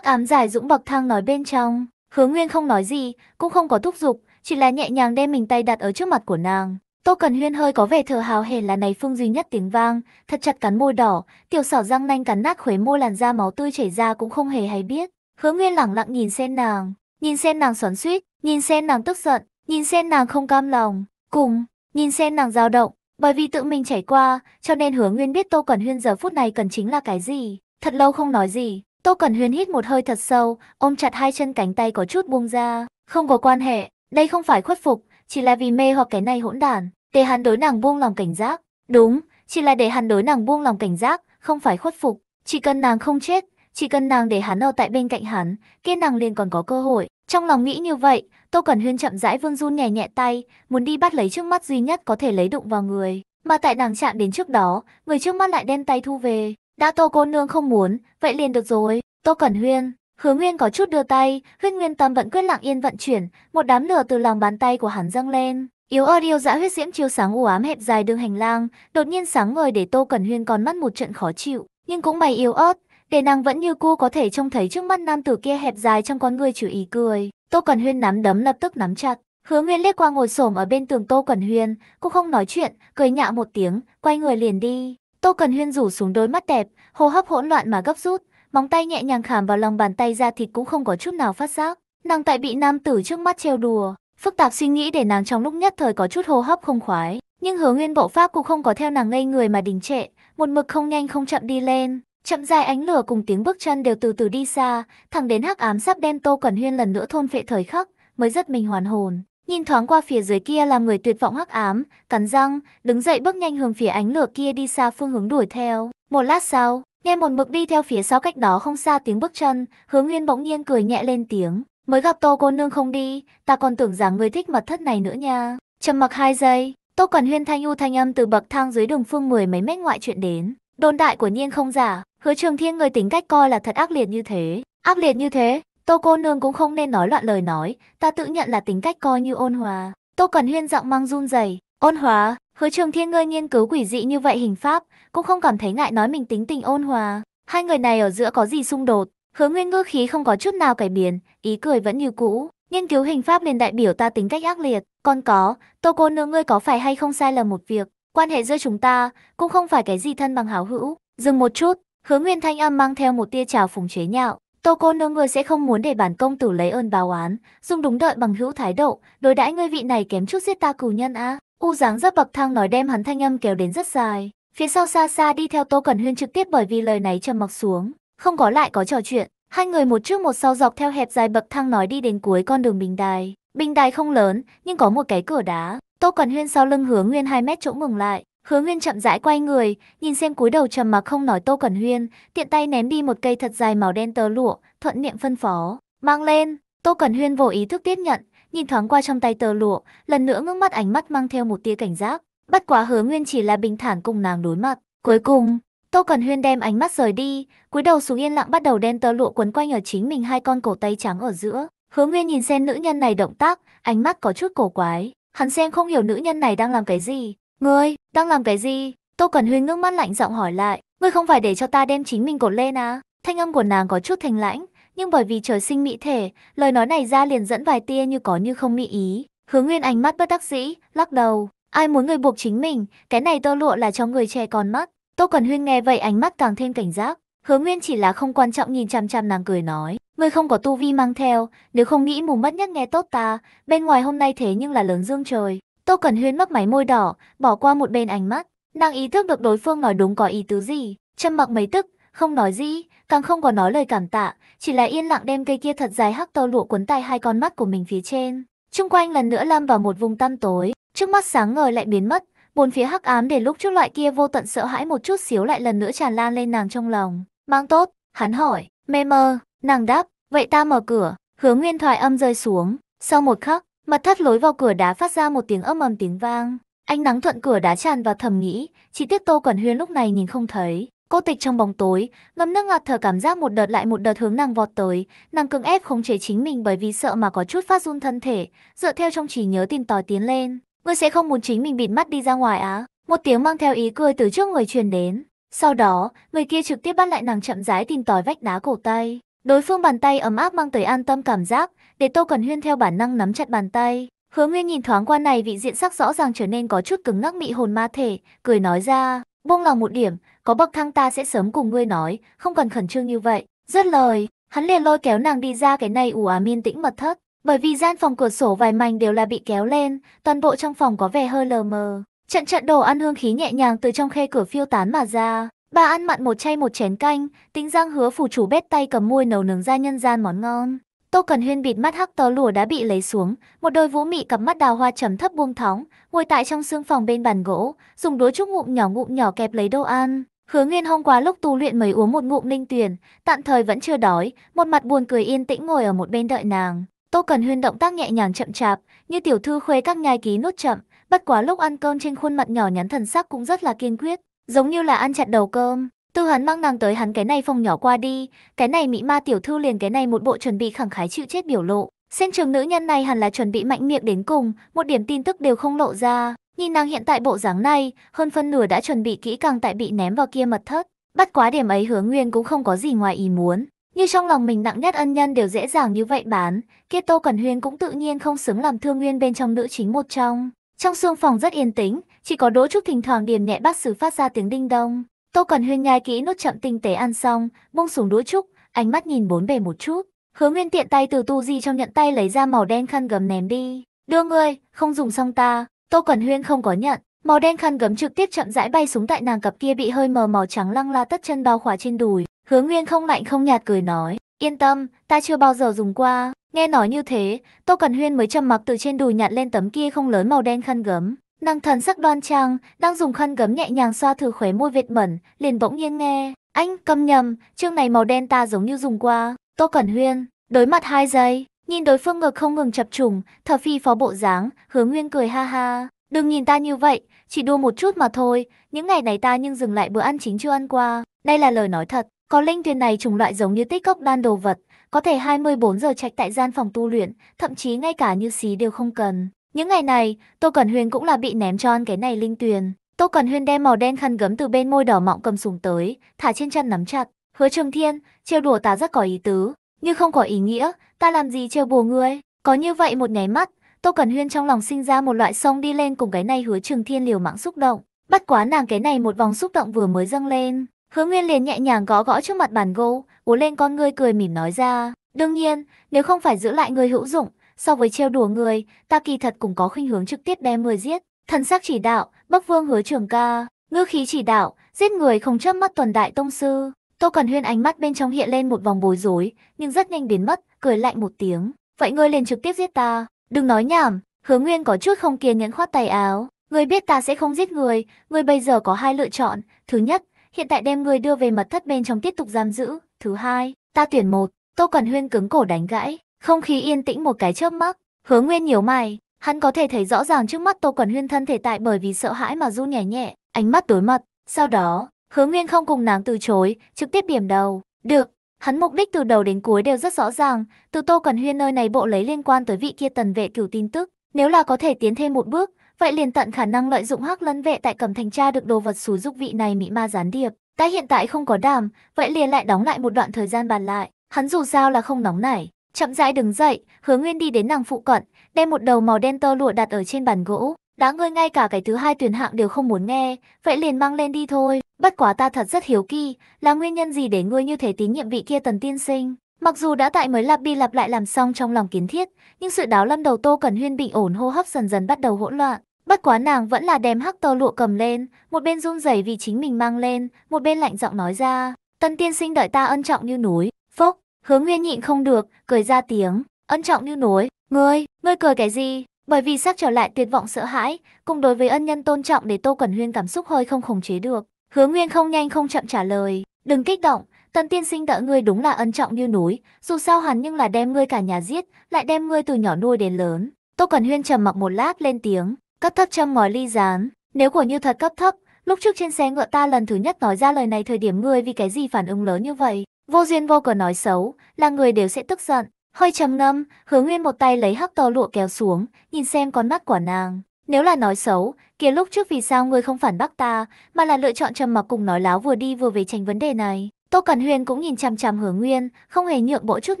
hắc ám giải dũng bậc thang nói bên trong. Hứa Nguyên không nói gì, cũng không có thúc giục, chỉ là nhẹ nhàng đem mình tay đặt ở trước mặt của nàng. Tô Cần Huyên hơi có vẻ thở hào hề là này phương duy nhất tiếng vang, thật chặt cắn môi đỏ, tiểu sỏ răng nanh cắn nát khuấy môi làn da máu tươi chảy ra cũng không hề hay biết. Hứa Nguyên lẳng lặng nhìn xem nàng, nhìn xem nàng xoắn xuýt, nhìn xem nàng tức giận, nhìn xem nàng không cam lòng, cùng, nhìn xem nàng dao động, bởi vì tự mình trải qua, cho nên Hứa Nguyên biết Tô Cần Huyên giờ phút này cần chính là cái gì. Thật lâu không nói gì, Tô Cẩn Huyền hít một hơi thật sâu, ôm chặt hai chân cánh tay có chút buông ra. Không có quan hệ, đây không phải khuất phục, chỉ là vì mê hoặc cái này hỗn đản. Để hắn đối nàng buông lòng cảnh giác. Đúng, chỉ là để hắn đối nàng buông lòng cảnh giác, không phải khuất phục. Chỉ cần nàng không chết, chỉ cần nàng để hắn ở tại bên cạnh hắn, kia nàng liền còn có cơ hội. Trong lòng nghĩ như vậy, Tô Cẩn Huyên chậm rãi vương run nhẹ nhẹ tay, muốn đi bắt lấy trước mắt duy nhất có thể lấy đụng vào người. Mà tại nàng chạm đến trước đó, người trước mắt lại đem tay thu về. Đã tô cô nương không muốn, vậy liền được rồi, tô cẩn huyên. Hứa Nguyên có chút đưa tay, huyết nguyên tâm vẫn quyết lặng yên vận chuyển, một đám lửa từ lòng bàn tay của hắn dâng lên. Yếu ơ điêu dã huyết diễm chiếu sáng u ám hẹp dài đường hành lang, đột nhiên sáng ngời để Tô Cẩn Huyên còn mắt một trận khó chịu, nhưng cũng bày yếu ớt, để nàng vẫn như cô có thể trông thấy trước mắt nam tử kia hẹp dài trong con người chủ ý cười. Tô Cẩn Huyên nắm đấm lập tức nắm chặt, Hứa Nguyên liếc qua ngồi xổm ở bên tường Tô Cẩn Huyên, cô không nói chuyện, cười nhạo một tiếng, quay người liền đi. Tô Cần Huyên rủ xuống đôi mắt đẹp, hô hấp hỗn loạn mà gấp rút, móng tay nhẹ nhàng khảm vào lòng bàn tay ra thịt cũng không có chút nào phát giác. Nàng tại bị nam tử trước mắt trêu đùa, phức tạp suy nghĩ để nàng trong lúc nhất thời có chút hô hấp không khoái, nhưng Hứa Nguyên bộ pháp cũng không có theo nàng ngây người mà đình trệ, một mực không nhanh không chậm đi lên. Chậm dài ánh lửa cùng tiếng bước chân đều từ từ đi xa, thẳng đến hắc ám sắp đen Tô Cần Huyên lần nữa thôn phệ thời khắc, mới rất mình hoàn hồn nhìn thoáng qua phía dưới kia làm người tuyệt vọng hắc ám, cắn răng, đứng dậy bước nhanh hướng phía ánh lửa kia đi xa phương hướng đuổi theo. Một lát sau, nghe một mực đi theo phía sau cách đó không xa tiếng bước chân, Hướng Nguyên bỗng nhiên cười nhẹ lên tiếng, mới gặp Tô cô nương không đi, ta còn tưởng rằng người thích mật thất này nữa nha. Trầm mặc hai giây, Tô Quản Huyên thanh u thanh âm từ bậc thang dưới đường phương mười mấy mét ngoại chuyện đến, đồn đại của nhiên không giả, Hứa Trường Thiên người tính cách coi là thật ác liệt như thế, ác liệt như thế, Tô cô nương cũng không nên nói loạn lời nói, ta tự nhận là tính cách coi như ôn hòa. Tô Cẩn Huyên giọng mang run rẩy, ôn hòa, hứa trường thiên ngươi nghiên cứu quỷ dị như vậy hình pháp, cũng không cảm thấy ngại nói mình tính tình ôn hòa. Hai người này ở giữa có gì xung đột, hứa nguyên ngư khí không có chút nào cải biến, ý cười vẫn như cũ. Nghiên cứu hình pháp liền đại biểu ta tính cách ác liệt, còn có, tô cô nương ngươi có phải hay không sai là một việc, quan hệ giữa chúng ta cũng không phải cái gì thân bằng hảo hữu. Dừng một chút, hứa nguyên thanh âm mang theo một tia trào phùng chế nhạo, Tô cô nương ngươi sẽ không muốn để bản công tử lấy ơn báo oán, dùng đúng đợi bằng hữu thái độ, đối đãi ngươi vị này kém chút giết ta cù nhân á. À. U dáng rất bậc thang nói đem hắn thanh âm kéo đến rất dài. Phía sau xa xa đi theo Tô Cẩn Huyên trực tiếp bởi vì lời này trầm mặc xuống, không có lại có trò chuyện. Hai người một trước một sau dọc theo hẹp dài bậc thang nói đi đến cuối con đường bình đài. Bình đài không lớn, nhưng có một cái cửa đá. Tô Cẩn Huyên sau lưng hướng nguyên 2 mét chỗ ngừng lại. Hứa Nguyên chậm rãi quay người, nhìn xem cúi đầu trầm mà không nói Tô Cẩn Huyên, tiện tay ném đi một cây thật dài màu đen tơ lụa, thuận miệng phân phó, "Mang lên." Tô Cẩn Huyên vô ý thức tiếp nhận, nhìn thoáng qua trong tay tơ lụa, lần nữa ngước mắt ánh mắt mang theo một tia cảnh giác, bất quá Hứa Nguyên chỉ là bình thản cùng nàng đối mặt. Cuối cùng, Tô Cẩn Huyên đem ánh mắt rời đi, cúi đầu xuống yên lặng bắt đầu đen tơ lụa quấn quanh ở chính mình hai con cổ tay trắng ở giữa. Hứa Nguyên nhìn xem nữ nhân này động tác, ánh mắt có chút cổ quái, hắn xem không hiểu nữ nhân này đang làm cái gì, Ngươi, đang làm cái gì? Tô Cẩn Huyên ngước mắt lạnh giọng hỏi lại. Ngươi không phải để cho ta đem chính mình cột lên à? Thanh âm của nàng có chút thành lãnh, nhưng bởi vì trời sinh mỹ thể, lời nói này ra liền dẫn vài tia như có như không mỹ ý. Hướng Nguyên ánh mắt bất đắc dĩ, lắc đầu. Ai muốn người buộc chính mình, cái này tơ lụa là cho người trẻ còn mắt. Tô Cẩn Huyên nghe vậy ánh mắt càng thêm cảnh giác. Hướng Nguyên chỉ là không quan trọng nhìn chằm chằm nàng cười nói. Ngươi không có tu vi mang theo, nếu không nghĩ mù mất nhất nghe tốt ta, bên ngoài hôm nay thế nhưng là lớn dương trời. Tô Cẩn Huyên mắc máy môi đỏ, bỏ qua một bên ánh mắt. Nàng ý thức được đối phương nói đúng có ý tứ gì. Châm mặc mấy tức, không nói gì, càng không có nói lời cảm tạ, chỉ là yên lặng đem cây kia thật dài hắc tơ lụa cuốn tay hai con mắt của mình phía trên. Trung quanh lần nữa lâm vào một vùng tăm tối, trước mắt sáng ngời lại biến mất, bốn phía hắc ám để lúc trước loại kia vô tận sợ hãi một chút xíu lại lần nữa tràn lan lên nàng trong lòng. Mang tốt, hắn hỏi, mê mơ, nàng đáp, vậy ta mở cửa, hướng nguyên thoại âm rơi xuống, sau một khắc, Mặt thắt lối vào cửa đá phát ra một tiếng âm ầm tiếng vang. Ánh nắng thuận cửa đá tràn vào thầm nghĩ, chỉ tiếc Tô Cẩn Huyên lúc này nhìn không thấy. Cô tịch trong bóng tối, ngâm nước ngạt thở cảm giác một đợt lại một đợt hướng nàng vọt tới, nàng cưỡng ép khống chế chính mình bởi vì sợ mà có chút phát run thân thể, dựa theo trong trí nhớ tìm tòi tiến lên. Ngươi sẽ không muốn chính mình bịt mắt đi ra ngoài á? Một tiếng mang theo ý cười từ trước người truyền đến. Sau đó, người kia trực tiếp bắt lại nàng chậm rãi tìm tòi vách đá cổ tay. Đối phương bàn tay ấm áp mang tới an tâm cảm giác, để Tô Cẩn Huyên theo bản năng nắm chặt bàn tay. Hứa Nguyên nhìn thoáng qua này vị diện sắc rõ ràng trở nên có chút cứng ngắc mị hồn ma thể, cười nói ra, buông lòng một điểm, có bậc thang ta sẽ sớm cùng ngươi nói, không cần khẩn trương như vậy. Rất lời, hắn liền lôi kéo nàng đi ra cái này ủ ám yên tĩnh mật thất, bởi vì gian phòng cửa sổ vài mảnh đều là bị kéo lên, toàn bộ trong phòng có vẻ hơi lờ mờ. Trận trận đồ ăn hương khí nhẹ nhàng từ trong khe cửa phiêu tán mà ra. Bà ăn mặn một chay một chén canh, tính giang hứa phủ chủ bếp tay cầm muôi nấu nướng ra nhân gian món ngon. Tô Cần Huyên bịt mắt hắc tờ lùa đã bị lấy xuống, một đôi vũ mị cặp mắt đào hoa trầm thấp buông thóng, ngồi tại trong xương phòng bên bàn gỗ, dùng đũa chúc ngụm nhỏ ngụm nhỏ kẹp lấy đồ ăn. Hứa Nguyên hôm qua lúc tu luyện mới uống một ngụm linh tuyền, tạm thời vẫn chưa đói, một mặt buồn cười yên tĩnh ngồi ở một bên đợi nàng. Tô Cần Huyên động tác nhẹ nhàng chậm chạp, như tiểu thư khuê các nhai ký nuốt chậm, bất quá lúc ăn cơm trên khuôn mặt nhỏ nhắn thần sắc cũng rất là kiên quyết, giống như là ăn chặt đầu cơm. Tư hắn mang nàng tới hắn cái này phòng nhỏ qua đi, cái này mỹ ma tiểu thư liền cái này một bộ chuẩn bị khẳng khái chịu chết biểu lộ. Xem trường nữ nhân này hẳn là chuẩn bị mạnh miệng đến cùng, một điểm tin tức đều không lộ ra. Nhìn nàng hiện tại bộ dáng này, hơn phân nửa đã chuẩn bị kỹ càng tại bị ném vào kia mật thất. Bắt quá điểm ấy hứa nguyên cũng không có gì ngoài ý muốn. Như trong lòng mình nặng nhất ân nhân đều dễ dàng như vậy bán, kia Tô Cẩn Huyên cũng tự nhiên không xứng làm thương nguyên bên trong nữ chính một trong. Trong xương phòng rất yên tĩnh, chỉ có đỗ trúc thỉnh thoảng điểm nhẹ bác sứ phát ra tiếng đinh đông. Tô Cần Huyên nhai kỹ nốt chậm tinh tế ăn xong, buông xuống đũa trúc, ánh mắt nhìn bốn bề một chút. Hứa Nguyên tiện tay từ tu di trong nhận tay lấy ra màu đen khăn gấm ném đi. Đưa ngươi, không dùng xong ta. Tô Cần Huyên không có nhận. Màu đen khăn gấm trực tiếp chậm rãi bay xuống tại nàng cặp kia bị hơi mờ màu trắng lăng la tất chân bao khỏa trên đùi. Hứa Nguyên không lạnh không nhạt cười nói, yên tâm, ta chưa bao giờ dùng qua. Nghe nói như thế, Tô Cần Huyên mới trầm mặc từ trên đùi nhặt lên tấm kia không lớn màu đen khăn gấm. Nàng thần sắc đoan trang, đang dùng khăn gấm nhẹ nhàng xoa thử khóe môi vệt mẩn, liền bỗng nhiên nghe. Anh, cầm nhầm, chương này màu đen ta giống như dùng qua. Tô Cẩn Huyên, đối mặt hai giây, nhìn đối phương ngực không ngừng chập trùng, thở phi phó bộ dáng, hứa nguyên cười ha ha. Đừng nhìn ta như vậy, chỉ đua một chút mà thôi, những ngày này ta nhưng dừng lại bữa ăn chính chưa ăn qua. Đây là lời nói thật, có linh thuyền này trùng loại giống như tích cốc đan đồ vật, có thể 24 giờ trạch tại gian phòng tu luyện, thậm chí ngay cả như xí đều không cần. Những ngày này, Tô Cẩn Huyền cũng là bị ném tròn cái này linh tuyền. Tô Cẩn Huyền đem màu đen khăn gấm từ bên môi đỏ mọng cầm súng tới, thả trên chân nắm chặt. Hứa Trường Thiên, trêu đùa ta rất có ý tứ, nhưng không có ý nghĩa, ta làm gì trêu bùa ngươi. Có như vậy một nháy mắt, Tô Cẩn Huyên trong lòng sinh ra một loại sông đi lên cùng cái này Hứa Trường Thiên liều mạng xúc động. Bắt quá nàng cái này một vòng xúc động vừa mới dâng lên. Hứa Nguyên liền nhẹ nhàng gõ gõ trước mặt bàn gỗ, uốn lên con ngươi cười mỉm nói ra. Đương nhiên, nếu không phải giữ lại ngươi hữu dụng, so với trêu đùa người, ta kỳ thật cũng có khuynh hướng trực tiếp đem người giết. Thần sắc chỉ đạo, Bắc Vương hứa trưởng ca, ngư khí chỉ đạo, giết người không chớp mắt tuần đại tông sư. Tô Cần Huyên ánh mắt bên trong hiện lên một vòng bối rối, nhưng rất nhanh biến mất, cười lạnh một tiếng. Vậy ngươi liền trực tiếp giết ta, đừng nói nhảm. Hứa Nguyên có chút không kiên nhẫn khoát tay áo. Ngươi biết ta sẽ không giết người, ngươi bây giờ có hai lựa chọn. Thứ nhất, hiện tại đem ngươi đưa về mật thất bên trong tiếp tục giam giữ. Thứ hai, ta tuyển một. Tô Cần Huyên cứng cổ đánh gãy. Không khí yên tĩnh một cái chớp mắt, Hứa Nguyên nhiều mày, hắn có thể thấy rõ ràng trước mắt Tô Quẩn Huyên thân thể tại bởi vì sợ hãi mà run nhẹ nhẹ, ánh mắt tối mật. sau đó, Hứa Nguyên không cùng nàng từ chối, trực tiếp điểm đầu, "Được." Hắn mục đích từ đầu đến cuối đều rất rõ ràng, từ Tô Quẩn Huyên nơi này bộ lấy liên quan tới vị kia tần vệ cửu tin tức, nếu là có thể tiến thêm một bước, vậy liền tận khả năng lợi dụng hắc lân vệ tại cầm thành tra được đồ vật xúi giúp vị này mỹ ma gián điệp ta hiện tại không có đàm vậy liền lại đóng lại một đoạn thời gian bàn lại hắn dù sao là không nóng nảy Chậm rãi đứng dậy, Hứa Nguyên đi đến nàng phụ cận, đem một đầu màu đen tơ lụa đặt ở trên bàn gỗ. Đã ngươi ngay cả cái thứ hai tuyển hạng đều không muốn nghe, vậy liền mang lên đi thôi. Bất quá ta thật rất hiếu kỳ, là nguyên nhân gì để ngươi như thế tín nhiệm vị kia tần tiên sinh? Mặc dù đã tại mới lặp đi lặp lại làm xong trong lòng kiến thiết, nhưng sự đáo lâm đầu Tô cần Huyên bị ổn hô hấp dần dần bắt đầu hỗn loạn. Bất quá nàng vẫn là đem hắc tơ lụa cầm lên, một bên run rẩy vì chính mình mang lên, một bên lạnh giọng nói ra. tần tiên sinh đợi ta ân trọng như núi, phốc, Hứa Nguyên nhịn không được, cười ra tiếng, ân trọng như nối, ngươi, ngươi cười cái gì? Bởi vì sắc trở lại tuyệt vọng sợ hãi, cùng đối với ân nhân tôn trọng để Tô Cẩn Huyên cảm xúc hơi không khống chế được. Hứa Nguyên không nhanh không chậm trả lời, đừng kích động, tần tiên sinh đợi ngươi đúng là ân trọng như núi, dù sao hắn nhưng là đem ngươi cả nhà giết, lại đem ngươi từ nhỏ nuôi đến lớn. Tô Cẩn Huyên trầm mặc một lát lên tiếng, cấp thấp châm ngòi ly gián. nếu của như thật cấp thấp, lúc trước trên xe ngựa ta lần thứ nhất nói ra lời này thời điểm ngươi vì cái gì phản ứng lớn như vậy, vô duyên vô cớ nói xấu, là người đều sẽ tức giận. Hơi trầm ngâm, Hứa Nguyên một tay lấy hắc to lụa kéo xuống, nhìn xem con mắt của nàng. Nếu là nói xấu, kia lúc trước vì sao ngươi không phản bác ta, mà là lựa chọn trầm mặc cùng nói láo vừa đi vừa về tránh vấn đề này. Tô Cẩn Huyền cũng nhìn chằm chằm Hứa Nguyên, không hề nhượng bộ chút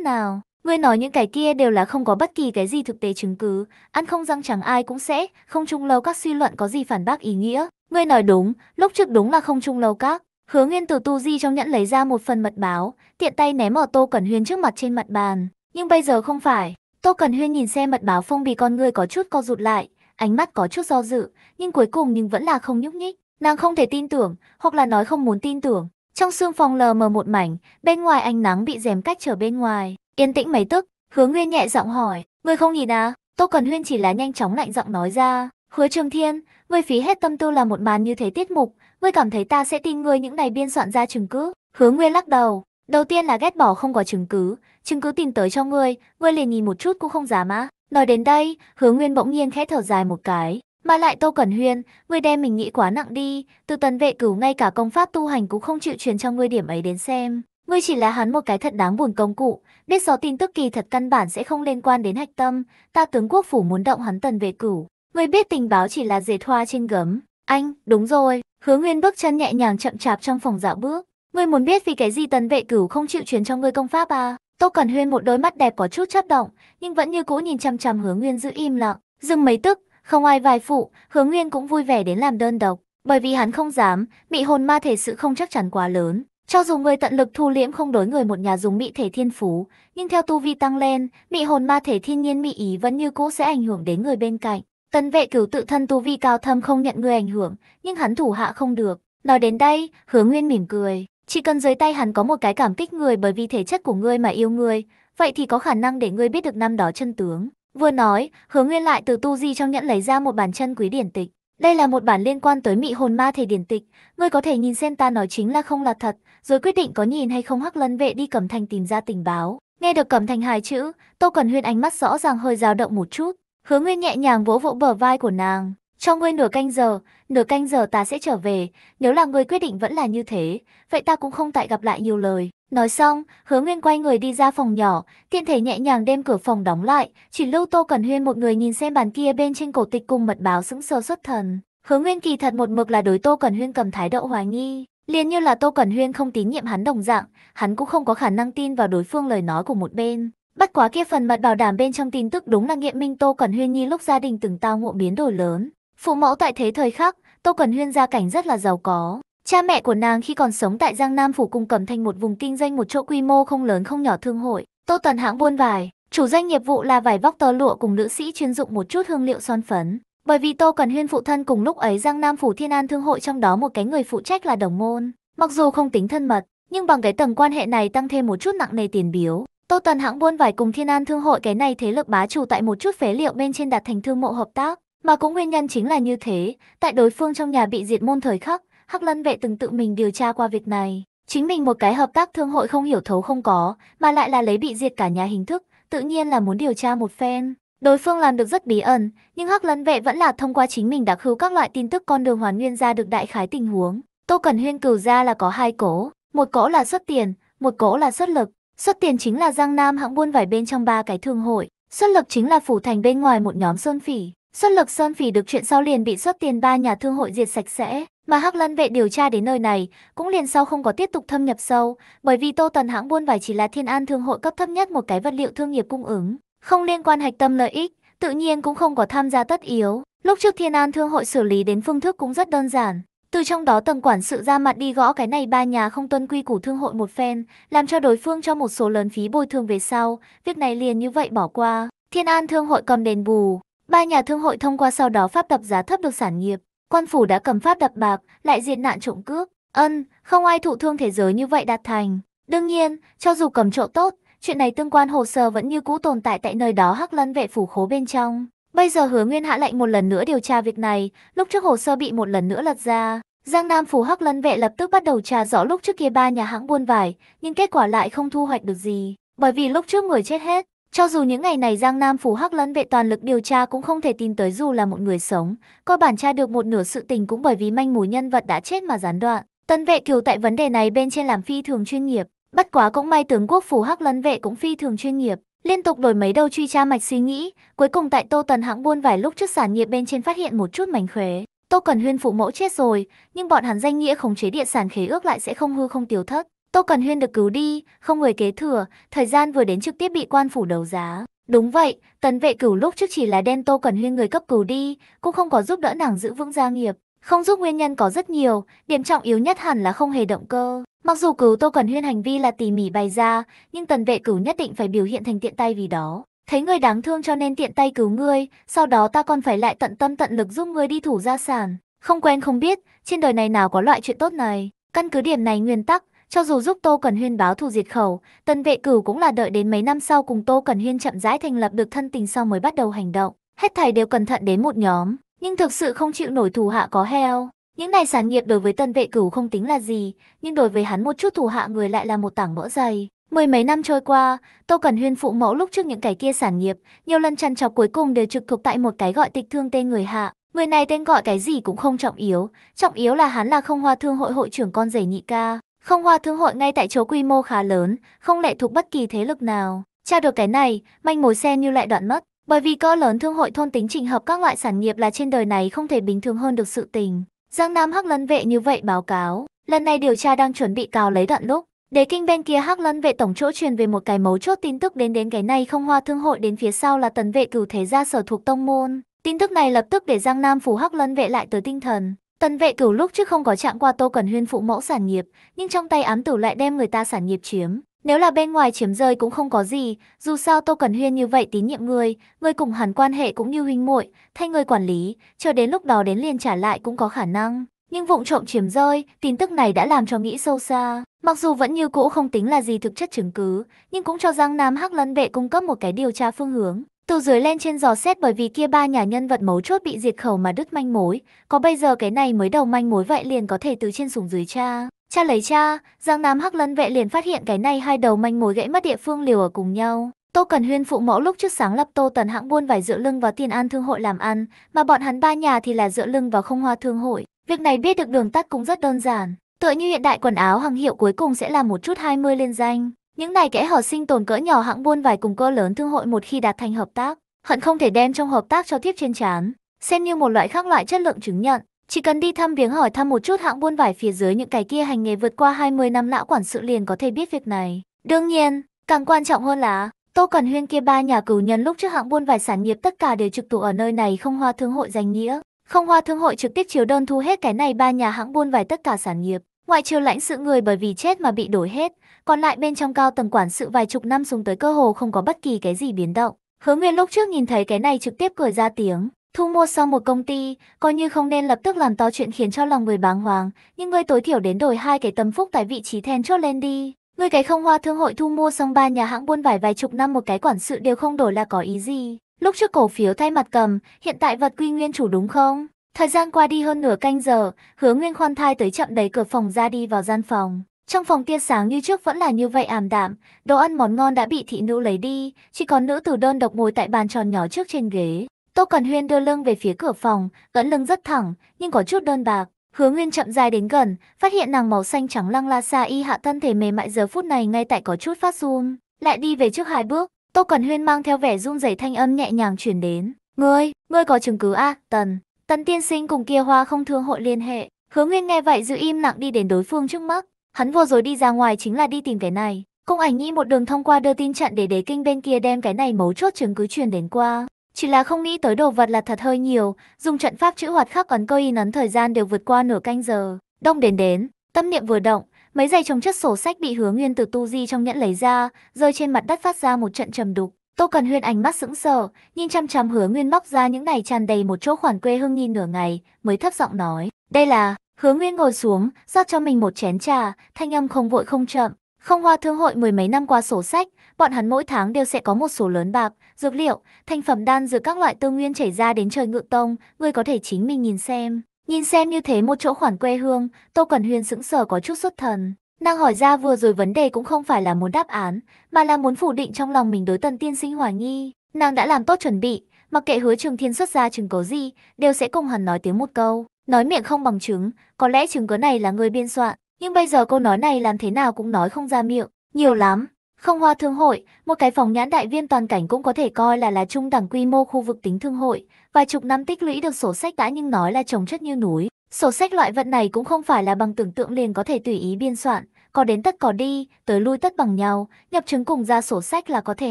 nào. Ngươi nói những cái kia đều là không có bất kỳ cái gì thực tế chứng cứ, ăn không răng chẳng ai cũng sẽ, không chung lâu các suy luận có gì phản bác ý nghĩa. Ngươi nói đúng, lúc trước đúng là không chung lâu các, Hứa Nguyên từ tu di trong nhẫn lấy ra một phần mật báo, tiện tay ném ở Tô Cẩn Huyên trước mặt trên mặt bàn. Nhưng bây giờ không phải. Tô Cẩn Huyên nhìn xem mật báo phong bì con người có chút co rụt lại, ánh mắt có chút do dự, nhưng cuối cùng nhưng vẫn là không nhúc nhích. Nàng không thể tin tưởng, hoặc là nói không muốn tin tưởng. Trong xương phòng lờ mờ một mảnh, bên ngoài ánh nắng bị rèm cách trở bên ngoài. Yên tĩnh mấy tức, Hứa Nguyên nhẹ giọng hỏi, người không nhìn à?" Tô Cẩn Huyên chỉ là nhanh chóng lạnh giọng nói ra, "Hứa Trường Thiên, ngươi phí hết tâm tư là một màn như thế tiết mục, ngươi cảm thấy ta sẽ tin ngươi những này biên soạn ra chứng cứ. Hứa Nguyên lắc đầu, đầu tiên là ghét bỏ không có chứng cứ, chứng cứ tìm tới cho ngươi, ngươi liền nhìn một chút cũng không dám á. Nói đến đây, Hứa Nguyên bỗng nhiên khẽ thở dài một cái, mà lại Tô Cẩn Huyên, ngươi đem mình nghĩ quá nặng đi, từ tần vệ cửu ngay cả công pháp tu hành cũng không chịu truyền cho ngươi điểm ấy đến xem. Ngươi chỉ là hắn một cái thật đáng buồn công cụ, biết rõ tin tức kỳ thật căn bản sẽ không liên quan đến hạch tâm, ta tướng quốc phủ muốn động hắn tần vệ cửu. Ngươi biết tình báo chỉ là dệt hoa trên gấm, anh, đúng rồi, hứa nguyên bước chân nhẹ nhàng chậm chạp trong phòng dạo bước. Ngươi muốn biết vì cái gì tần vệ cửu không chịu truyền cho ngươi công pháp à? Tô Cẩn Huyên một đôi mắt đẹp có chút chấp động, nhưng vẫn như cũ nhìn chăm chăm hứa nguyên giữ im lặng. Dừng mấy tức, không ai vai phụ, hứa nguyên cũng vui vẻ đến làm đơn độc. Bởi vì hắn không dám, bị hồn ma thể sự không chắc chắn quá lớn. Cho dù người tận lực thu liễm không đối người một nhà dùng mị thể thiên phú, nhưng theo tu vi tăng lên, mị hồn ma thể thiên nhiên mị ý vẫn như cũ sẽ ảnh hưởng đến người bên cạnh. Tấn vệ cửu tự thân tu vi cao thâm không nhận người ảnh hưởng, nhưng hắn thủ hạ không được. Nói đến đây, hứa nguyên mỉm cười. Chỉ cần dưới tay hắn có một cái cảm kích người bởi vì thể chất của ngươi mà yêu ngươi, vậy thì có khả năng để ngươi biết được năm đó chân tướng. Vừa nói, hứa nguyên lại từ tu di trong nhẫn lấy ra một bản chân quý điển tịch. Đây là một bản liên quan tới mị hồn ma thể điển tịch, ngươi có thể nhìn xem ta nói chính là không là thật, rồi quyết định có nhìn hay không hắc lân vệ đi cầm thành tìm ra tình báo. Nghe được cầm thành hài chữ, Tô Cần Huyên ánh mắt rõ ràng hơi dao động một chút, Hứa Nguyên nhẹ nhàng vỗ vỗ bờ vai của nàng. Cho ngươi nửa canh giờ, nửa canh giờ ta sẽ trở về, nếu là ngươi quyết định vẫn là như thế, vậy ta cũng không tại gặp lại nhiều lời. Nói xong, hứa nguyên quay người đi ra phòng nhỏ, tiện thể nhẹ nhàng đem cửa phòng đóng lại, chỉ lưu tô cần huyên một người nhìn xem bàn kia bên trên cổ tịch cùng mật báo sững sờ xuất thần. Hứa nguyên kỳ thật một mực là đối tô cần huyên cầm thái độ hoài nghi, liền như là tô cần huyên không tín nhiệm hắn đồng dạng, hắn cũng không có khả năng tin vào đối phương lời nói của một bên. Bất quá kia phần mật bảo đảm bên trong tin tức đúng là nghiệm minh Tô Cẩn Huyên Nhi lúc gia đình từng tao ngộ biến đổi lớn. Phụ mẫu tại thế thời khắc, Tô Cẩn Huyên gia cảnh rất là giàu có. Cha mẹ của nàng khi còn sống tại Giang Nam Phủ cùng cầm thành một vùng kinh doanh một chỗ quy mô không lớn không nhỏ thương hội. Tô Tần hãng buôn vải, chủ doanh nghiệp vụ là vải vóc tơ lụa cùng nữ sĩ chuyên dụng một chút hương liệu son phấn. Bởi vì Tô Cẩn Huyên phụ thân cùng lúc ấy Giang Nam Phủ Thiên An Thương hội trong đó một cái người phụ trách là đồng môn. Mặc dù không tính thân mật, nhưng bằng cái tầng quan hệ này tăng thêm một chút nặng nề tiền biếu. Tô Tần hãng buôn vải cùng Thiên An Thương hội cái này thế lực bá chủ tại một chút phế liệu bên trên đạt thành thương mộ hợp tác, mà cũng nguyên nhân chính là như thế, tại đối phương trong nhà bị diệt môn thời khắc, Hắc Lân vệ từng tự mình điều tra qua việc này. Chính mình một cái hợp tác thương hội không hiểu thấu không có, mà lại là lấy bị diệt cả nhà hình thức, tự nhiên là muốn điều tra một phen. Đối phương làm được rất bí ẩn, nhưng Hắc Lân vệ vẫn là thông qua chính mình đặc hữu các loại tin tức con đường hoàn nguyên ra được đại khái tình huống. Tô Cẩn Huyên cửu ra là có hai cỗ, một cỗ là xuất tiền, một cỗ là xuất lực. Xuất tiền chính là Giang Nam hãng buôn vải bên trong ba cái thương hội, xuất lực chính là phủ thành bên ngoài một nhóm sơn phỉ. Xuất lực sơn phỉ được chuyện sau liền bị xuất tiền ba nhà thương hội diệt sạch sẽ, mà Hắc Lân vệ điều tra đến nơi này, cũng liền sau không có tiếp tục thâm nhập sâu, bởi vì Tô Tần hãng buôn vải chỉ là Thiên An thương hội cấp thấp nhất một cái vật liệu thương nghiệp cung ứng, không liên quan hạch tâm lợi ích, tự nhiên cũng không có tham gia tất yếu. Lúc trước Thiên An thương hội xử lý đến phương thức cũng rất đơn giản, từ trong đó tầng quản sự ra mặt đi gõ cái này ba nhà không tuân quy củ thương hội một phen, làm cho đối phương cho một số lớn phí bồi thường về sau, việc này liền như vậy bỏ qua. Thiên An thương hội còn đền bù, ba nhà thương hội thông qua sau đó pháp đập giá thấp được sản nghiệp, quan phủ đã cầm pháp đập bạc, lại diệt nạn trộm cướp. Ân, không ai thụ thương thế giới như vậy đạt thành. Đương nhiên, cho dù cầm trộm tốt, chuyện này tương quan hồ sơ vẫn như cũ tồn tại tại nơi đó hắc lân vệ phủ khố bên trong. Bây giờ hứa Nguyên hạ lệnh một lần nữa điều tra việc này, lúc trước hồ sơ bị một lần nữa lật ra. Giang Nam phủ Hắc Lân Vệ lập tức bắt đầu tra rõ lúc trước kia ba nhà hãng buôn vải, nhưng kết quả lại không thu hoạch được gì, bởi vì lúc trước người chết hết. Cho dù những ngày này Giang Nam phủ Hắc Lân Vệ toàn lực điều tra cũng không thể tìm tới dù là một người sống, coi bản tra được một nửa sự tình cũng bởi vì manh mối nhân vật đã chết mà gián đoạn. Tân vệ kiều tại vấn đề này bên trên làm phi thường chuyên nghiệp, bất quá cũng may tướng quốc phủ Hắc Lân Vệ cũng phi thường chuyên nghiệp, Liên tục đổi mấy đầu truy tra mạch suy nghĩ, cuối cùng tại Tô Tần hãng buôn vải lúc trước sản nghiệp bên trên phát hiện một chút mảnh khóe. Tô Cần Huyên phụ mẫu chết rồi, nhưng bọn hắn danh nghĩa khống chế địa sản khế ước lại sẽ không hư không tiêu thất. Tô Cần Huyên được cứu đi, không người kế thừa, thời gian vừa đến trực tiếp bị quan phủ đấu giá. Đúng vậy, tần vệ cửu lúc trước chỉ là đem Tô Cần Huyên người cấp cứu đi, cũng không có giúp đỡ nàng giữ vững gia nghiệp. Không giúp nguyên nhân có rất nhiều, điểm trọng yếu nhất hẳn là không hề động cơ. Mặc dù cứu Tô Cẩn Huyên hành vi là tỉ mỉ bày ra, nhưng tần vệ cửu nhất định phải biểu hiện thành tiện tay vì đó. Thấy người đáng thương cho nên tiện tay cứu ngươi, sau đó ta còn phải lại tận tâm tận lực giúp ngươi đi thủ gia sản. Không quen không biết, trên đời này nào có loại chuyện tốt này. Căn cứ điểm này nguyên tắc, cho dù giúp Tô Cẩn Huyên báo thù diệt khẩu, tần vệ cửu cũng là đợi đến mấy năm sau cùng Tô Cẩn Huyên chậm rãi thành lập được thân tình sau mới bắt đầu hành động. Hết thảy đều cẩn thận đến một nhóm, nhưng thực sự không chịu nổi thù hạ có heo. Những này sản nghiệp đối với tân vệ cửu không tính là gì, nhưng đối với hắn một chút thủ hạ người lại là một tảng mỡ dày. Mười mấy năm trôi qua, Tô Cẩn Huyên phụ mẫu lúc trước những cái kia sản nghiệp, nhiều lần chăn trọc cuối cùng đều trực thuộc tại một cái gọi tịch thương tên người hạ. Người này tên gọi cái gì cũng không trọng yếu, trọng yếu là hắn là không hoa thương hội hội trưởng con rể nhị ca. Không hoa thương hội ngay tại chỗ quy mô khá lớn, không lệ thuộc bất kỳ thế lực nào. Tra được cái này, manh mối xe như lại đoạn mất. Bởi vì cỡ lớn thương hội thôn tính trình hợp các loại sản nghiệp là trên đời này không thể bình thường hơn được sự tình. Giang Nam Hắc Lân Vệ như vậy báo cáo, lần này điều tra đang chuẩn bị cào lấy đoạn lúc. Đế kinh bên kia Hắc Lân Vệ tổng chỗ truyền về một cái mấu chốt tin tức đến đến cái này không hoa thương hội đến phía sau là tần vệ cửu thế gia sở thuộc tông môn. Tin tức này lập tức để Giang Nam phủ Hắc Lân Vệ lại tới tinh thần. Tần vệ cửu lúc trước không có chạm qua tô cẩn huyên phụ mẫu sản nghiệp, nhưng trong tay ám tử lại đem người ta sản nghiệp chiếm. Nếu là bên ngoài chiếm rơi cũng không có gì, dù sao Tô Cần Huyên như vậy tín nhiệm người, người cùng hẳn quan hệ cũng như huynh muội, thay người quản lý, chờ đến lúc đó đến liền trả lại cũng có khả năng. Nhưng vụng trộm chiếm rơi, tin tức này đã làm cho nghĩ sâu xa. Mặc dù vẫn như cũ không tính là gì thực chất chứng cứ, nhưng cũng cho rằng Nam Hắc Lân Vệ cung cấp một cái điều tra phương hướng. Từ dưới lên trên dò xét bởi vì kia ba nhà nhân vật mấu chốt bị diệt khẩu mà đứt manh mối, có bây giờ cái này mới đầu manh mối vậy liền có thể từ trên xuống dưới cha. Cha lấy cha, Giang Nam Hắc Lân Vệ liền phát hiện cái này hai đầu manh mối gãy mất địa phương liều ở cùng nhau. Tô Cần Huyên phụ mẫu lúc trước sáng lập Tô Tần hãng buôn vải dựa lưng vào tiền an thương hội làm ăn, mà bọn hắn ba nhà thì là dựa lưng vào không hoa thương hội. Việc này biết được đường tắt cũng rất đơn giản. Tựa như hiện đại quần áo hàng hiệu cuối cùng sẽ là một chút 20 lên danh. Những này kẽ hở sinh tồn cỡ nhỏ hãng buôn vải cùng cỡ lớn thương hội một khi đạt thành hợp tác, hận không thể đem trong hợp tác cho tiếp trên chán, xem như một loại khác loại chất lượng chứng nhận. Chỉ cần đi thăm viếng hỏi thăm một chút hạng buôn vải phía dưới những cái kia hành nghề vượt qua 20 năm lão quản sự liền có thể biết việc này. Đương nhiên, càng quan trọng hơn là Tô Cẩn Huyên kia ba nhà cửu nhân lúc trước hạng buôn vải sản nghiệp tất cả đều trực thuộc ở nơi này không hoa thương hội danh nghĩa. Không hoa thương hội trực tiếp chiếu đơn thu hết cái này ba nhà hãng buôn vải tất cả sản nghiệp. Ngoại trừ lãnh sự người bởi vì chết mà bị đổi hết, còn lại bên trong cao tầng quản sự vài chục năm xuống tới cơ hồ không có bất kỳ cái gì biến động. Hứa Nguyên lúc trước nhìn thấy cái này trực tiếp cười ra tiếng, Thu mua xong một công ty, coi như không nên lập tức làm to chuyện khiến cho lòng người bàng hoàng, nhưng ngươi tối thiểu đến đổi hai cái tâm phúc tại vị trí then chốt lên đi. Ngươi cái không hoa thương hội thu mua xong ba nhà hãng buôn vải vài chục năm một cái quản sự đều không đổi là có ý gì. Lúc trước cổ phiếu thay mặt cầm, hiện tại vật quy nguyên chủ đúng không? Thời gian qua đi hơn nửa canh giờ, hứa nguyên khoan thai tới chậm đẩy cửa phòng ra đi vào gian phòng. Trong phòng tia sáng như trước vẫn là như vậy ảm đạm, đồ ăn món ngon đã bị thị nữ lấy đi, chỉ còn nữ tử đơn độc ngồi tại bàn tròn nhỏ trước trên ghế. Tô Cẩn Huyên đưa lưng về phía cửa phòng, gẫn lưng rất thẳng, nhưng có chút đơn bạc. Hứa Nguyên chậm dài đến gần, phát hiện nàng màu xanh trắng lăng la xa y hạ thân thể mềm mại giờ phút này ngay tại có chút phát run, lại đi về trước hai bước. Tô Cẩn Huyên mang theo vẻ run rẩy thanh âm nhẹ nhàng truyền đến. Ngươi, ngươi có chứng cứ à, Tần. Tần tiên sinh cùng kia hoa không thương hội liên hệ. Hứa Nguyên nghe vậy giữ im lặng đi đến đối phương trước mắt. Hắn vừa rồi đi ra ngoài chính là đi tìm cái này. Cung ảnh nhi một đường thông qua đưa tin chặn để đế kinh bên kia đem cái này mấu chốt chứng cứ truyền đến qua. Chỉ là không nghĩ tới đồ vật là thật hơi nhiều, dùng trận pháp chữ hoạt khắc ấn cơ in ấn thời gian đều vượt qua nửa canh giờ. Đông đến đến, tâm niệm vừa động, mấy giày trồng chất sổ sách bị Hứa Nguyên từ tu di trong nhẫn lấy ra, rơi trên mặt đất phát ra một trận trầm đục. Tô Cần Huyên ánh mắt sững sờ, nhìn chăm chăm Hứa Nguyên móc ra những này tràn đầy một chỗ khoản quê hương nghi nửa ngày, mới thấp giọng nói, "Đây là." Hứa Nguyên ngồi xuống, rót cho mình một chén trà, thanh âm không vội không chậm, không hoa thương hội mười mấy năm qua sổ sách, bọn hắn mỗi tháng đều sẽ có một số lớn bạc, dược liệu, thành phẩm đan dược các loại tư nguyên chảy ra đến trời ngự tông, ngươi có thể chính mình nhìn xem. Nhìn xem như thế một chỗ khoản quê hương, Tô Cẩn Huyền sững sờ có chút xuất thần. Nàng hỏi ra vừa rồi vấn đề cũng không phải là muốn đáp án, mà là muốn phủ định trong lòng mình đối tần tiên sinh hoài nghi. Nàng đã làm tốt chuẩn bị, mặc kệ hứa trường thiên xuất ra chứng cứ gì, đều sẽ cùng hắn nói tiếng một câu. Nói miệng không bằng chứng, có lẽ chứng cứ này là người biên soạn, nhưng bây giờ câu nói này làm thế nào cũng nói không ra miệng, nhiều lắm. Không hoa thương hội, một cái phòng nhãn đại viên toàn cảnh cũng có thể coi là là trung đẳng quy mô khu vực tính thương hội, vài chục năm tích lũy được sổ sách đã nhưng nói là trồng chất như núi. Sổ sách loại vật này cũng không phải là bằng tưởng tượng liền có thể tùy ý biên soạn, có đến tất có đi, tới lui tất bằng nhau, nhập chứng cùng ra sổ sách là có thể